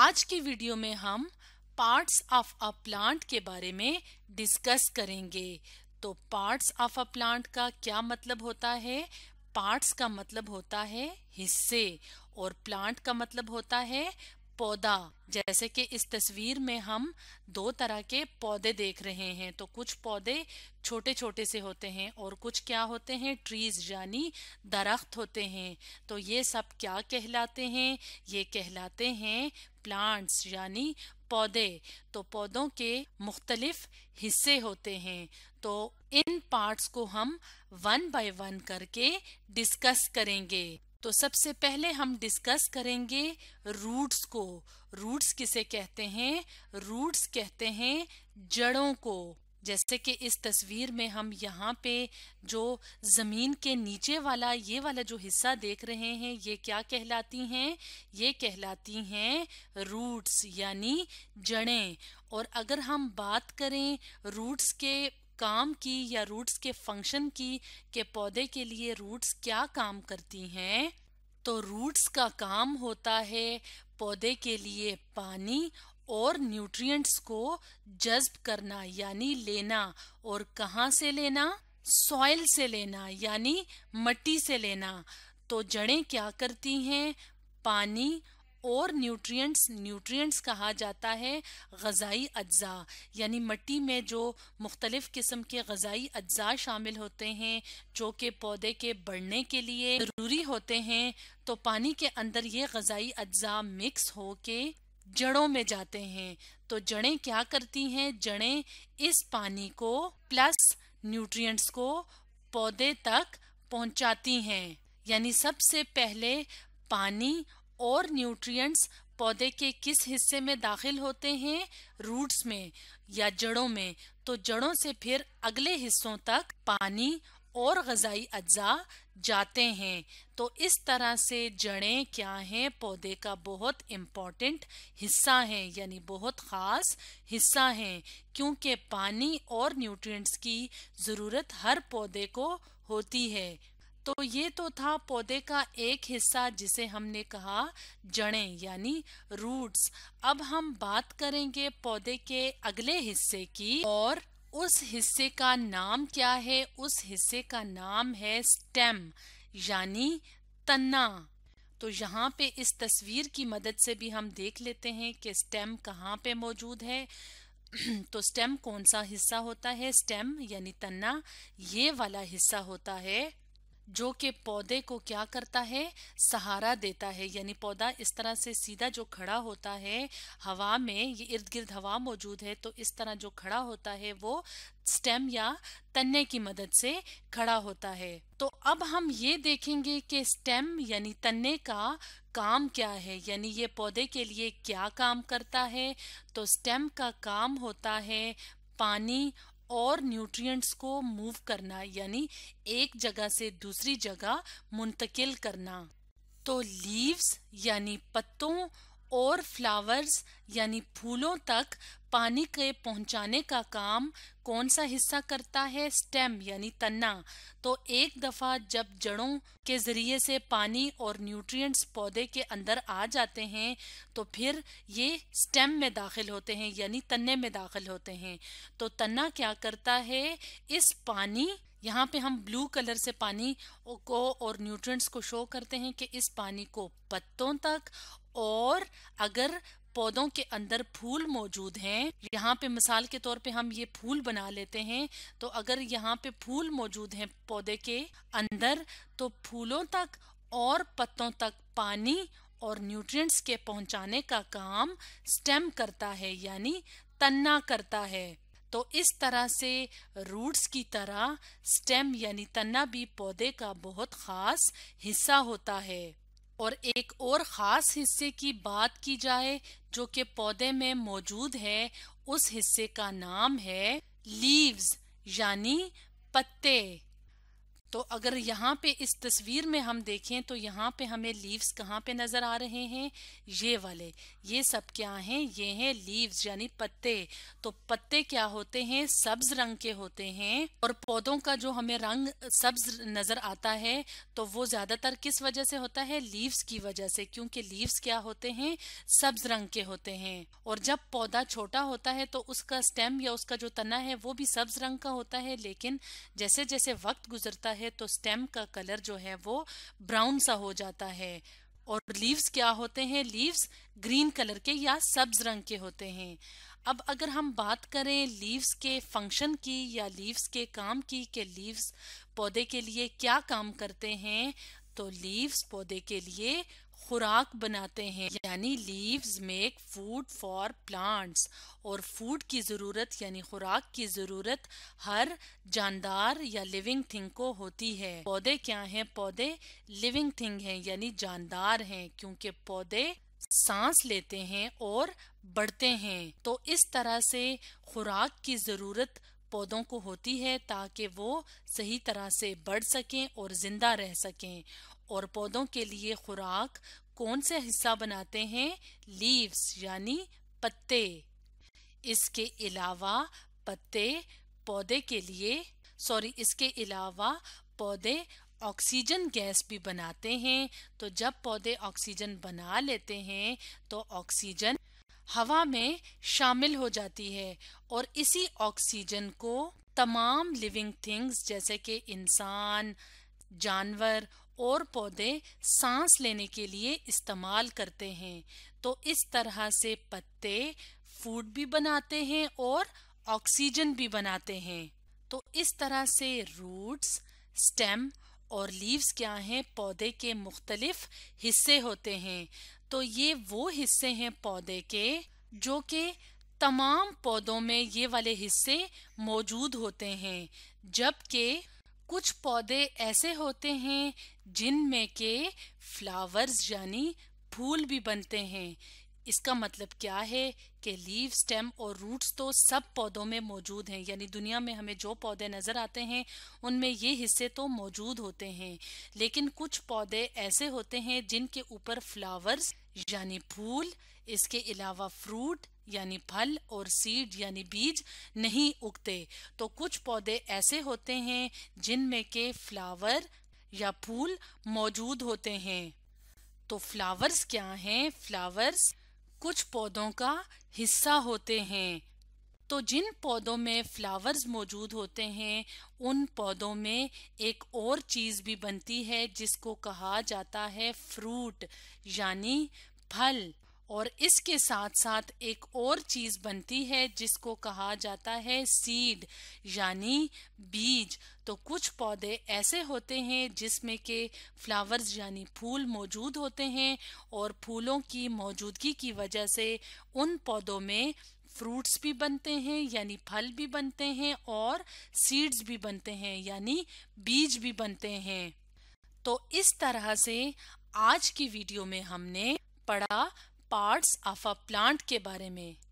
आज की वीडियो में हम पार्ट्स ऑफ अ प्लांट के बारे में डिस्कस करेंगे तो पार्ट्स ऑफ अ प्लांट का क्या मतलब होता है पार्ट्स का मतलब होता है हिस्से और प्लांट का मतलब होता है पौधा जैसे कि इस तस्वीर में हम दो तरह के पौधे देख रहे हैं तो कुछ पौधे छोटे छोटे से होते हैं और कुछ क्या होते हैं ट्रीज यानी दरख्त होते हैं तो ये सब क्या कहलाते हैं ये कहलाते हैं प्लांट्स यानी पौधे तो पौधों के मुख्तलिफ हिस्से होते हैं तो इन पार्ट्स को हम वन बाय वन करके डिस्कस करेंगे तो सबसे पहले हम डिस्कस करेंगे रूट्स को रूट्स किसे कहते हैं रूट्स कहते हैं जड़ों को जैसे कि इस तस्वीर में हम यहाँ पे जो ज़मीन के नीचे वाला ये वाला जो हिस्सा देख रहे हैं ये क्या कहलाती हैं ये कहलाती हैं रूट्स यानी जड़ें और अगर हम बात करें रूट्स के काम की या रूट्स के फंक्शन की के पौधे के लिए रूट्स क्या काम करती हैं तो रूट्स का काम होता है पौधे के लिए पानी और न्यूट्रिएंट्स को जज्ब करना यानी लेना और कहाँ से लेना सॉइल से लेना यानी मट्टी से लेना तो जड़ें क्या करती हैं पानी और न्यूट्रिएंट्स न्यूट्रिएंट्स कहा जाता है गज़ाई अज्जा यानी मट्टी में जो मुख्तलिफ़ किस्म के गज़ाई अज्जा शामिल होते हैं जो कि पौधे के बढ़ने के लिए ज़रूरी होते हैं तो पानी के अंदर ये गज़ाई अज्जा मिक्स हो के जड़ों में जाते हैं तो जड़ें क्या करती हैं जड़ें इस पानी को प्लस न्यूट्रिएंट्स को पौधे तक पहुंचाती हैं यानी सबसे पहले पानी और न्यूट्रिएंट्स पौधे के किस हिस्से में दाखिल होते हैं रूट्स में या जड़ों में तो जड़ों से फिर अगले हिस्सों तक पानी और गजाई अज्जा जाते हैं तो इस तरह से जड़ें क्या हैं पौधे का बहुत इम्पॉर्टेंट हिस्सा हैं यानी बहुत ख़ास हिस्सा हैं क्योंकि पानी और न्यूट्रिएंट्स की ज़रूरत हर पौधे को होती है तो ये तो था पौधे का एक हिस्सा जिसे हमने कहा जड़ें यानी रूट्स अब हम बात करेंगे पौधे के अगले हिस्से की और उस हिस्से का नाम क्या है उस हिस्से का नाम है स्टेम यानी तन्ना तो यहाँ पे इस तस्वीर की मदद से भी हम देख लेते हैं कि स्टेम कहाँ पे मौजूद है तो स्टेम कौन सा हिस्सा होता है स्टेम यानी तन्ना ये वाला हिस्सा होता है जो कि पौधे को क्या करता है सहारा देता है यानी पौधा इस तरह से सीधा जो खड़ा होता है हवा में ये इर्द गिर्द हवा मौजूद है तो इस तरह जो खड़ा होता है वो स्टेम या तने की मदद से खड़ा होता है तो अब हम ये देखेंगे कि स्टेम यानी तने का काम क्या है यानी ये पौधे के लिए क्या काम करता है तो स्टेम का काम होता है पानी और न्यूट्रिएंट्स को मूव करना यानी एक जगह से दूसरी जगह मुंतकिल करना तो लीव्स यानी पत्तों और फ्लावर्स यानी फूलों तक पानी के पहुंचाने का काम कौन सा हिस्सा करता है स्टेम यानी तन्ना तो एक दफा जब जड़ों के जरिए से पानी और न्यूट्रिएंट्स पौधे के अंदर आ जाते हैं तो फिर ये स्टेम में दाखिल होते हैं यानी तन्ने में दाखिल होते हैं तो तन्ना क्या करता है इस पानी यहाँ पे हम ब्लू कलर से पानी को और न्यूट्रिएंट्स को शो करते हैं कि इस पानी को पत्तों तक और अगर पौधों के अंदर फूल मौजूद हैं यहाँ पे मिसाल के तौर पे हम ये फूल बना लेते हैं तो अगर यहाँ पे फूल मौजूद हैं पौधे के अंदर तो फूलों तक और पत्तों तक पानी और न्यूट्रिएंट्स के पहुंचाने का काम स्टेम करता है यानी तन्ना करता है तो इस तरह से रूट्स की तरह स्टेम यानी तन्ना भी पौधे का बहुत खास हिस्सा होता है और एक और ख़ास हिस्से की बात की जाए जो कि पौधे में मौजूद है उस हिस्से का नाम है लीव्स यानी पत्ते तो अगर यहाँ पे इस तस्वीर में हम देखें तो यहाँ पे हमें लीव्स कहाँ पे नज़र आ रहे हैं ये वाले ये सब क्या हैं ये हैं लीव्स यानी पत्ते तो पत्ते क्या होते हैं सब्ज रंग के होते हैं और पौधों का जो हमें रंग सब्ज नज़र आता है तो वो ज़्यादातर किस वजह से होता है लीव्स की वजह से क्योंकि लीव्स क्या होते हैं सब्ज रंग के होते हैं और जब पौधा छोटा होता है तो उसका स्टेम या उसका जो तना है वो भी सब्ज रंग का होता है लेकिन जैसे जैसे वक्त गुजरता है है तो स्टेम का कलर जो है वो ब्राउन सा हो जाता है और लीव्स क्या होते हैं लीव्स ग्रीन कलर के या सब्ज रंग के होते हैं अब अगर हम बात करें लीव्स के फंक्शन की या लीव्स के काम की के लीव्स पौधे के लिए क्या काम करते हैं तो लीव्स पौधे के लिए खुराक बनाते हैं यानी leaves make food for plants और फूड की ज़रूरत यानी खुराक की ज़रूरत हर जानदार या लिविंग थिंग को होती है पौधे क्या हैं पौधे लिविंग थिंग हैं यानी जानदार हैं क्योंकि पौधे सांस लेते हैं और बढ़ते हैं तो इस तरह से खुराक की ज़रूरत पौधों को होती है ताकि वो सही तरह से बढ़ सकें और ज़िंदा रह सकें और पौधों के लिए खुराक कौन से हिस्सा बनाते हैं लीव्स यानी पत्ते इसके अलावा पत्ते पौधे के लिए सॉरी इसके अलावा पौधे ऑक्सीजन गैस भी बनाते हैं तो जब पौधे ऑक्सीजन बना लेते हैं तो ऑक्सीजन हवा में शामिल हो जाती है और इसी ऑक्सीजन को तमाम लिविंग थिंग्स जैसे कि इंसान जानवर और पौधे सांस लेने के लिए इस्तेमाल करते हैं तो इस तरह से पत्ते फूड भी बनाते हैं और ऑक्सीजन भी बनाते हैं तो इस तरह से रूट्स स्टेम और लीव्स क्या हैं पौधे के मुख्तलिफ हिस्से होते हैं तो ये वो हिस्से हैं पौधे के जो कि तमाम पौधों में ये वाले हिस्से मौजूद होते हैं जबकि कुछ पौधे ऐसे होते हैं जिनमें के फ्लावर्स यानी फूल भी बनते हैं इसका मतलब क्या है कि लीव स्टेम और रूट्स तो सब पौधों में मौजूद हैं यानी दुनिया में हमें जो पौधे नज़र आते हैं उनमें ये हिस्से तो मौजूद होते हैं लेकिन कुछ पौधे ऐसे होते हैं जिनके ऊपर फ्लावर्स यानी फूल इसके अलावा फ्रूट यानी फल और सीड यानी बीज नहीं उगते तो कुछ पौधे ऐसे होते हैं जिनमें के फ्लावर या फूल मौजूद होते हैं तो फ्लावर्स क्या हैं फ्लावर्स कुछ पौधों का हिस्सा होते हैं तो जिन पौधों में फ्लावर्स मौजूद होते हैं उन पौधों में एक और चीज़ भी बनती है जिसको कहा जाता है फ्रूट यानी फल और इसके साथ साथ एक और चीज बनती है जिसको कहा जाता है सीड यानी बीज तो कुछ पौधे ऐसे होते हैं जिसमें के फ्लावर्स यानी फूल मौजूद होते हैं और फूलों की मौजूदगी की वजह से उन पौधों में फ्रूट्स भी बनते हैं यानी फल भी बनते हैं और सीड्स भी बनते हैं यानी बीज भी बनते हैं तो इस तरह से आज की वीडियो में हमने पढ़ा पार्ट्स ऑफ अ प्लांट के बारे में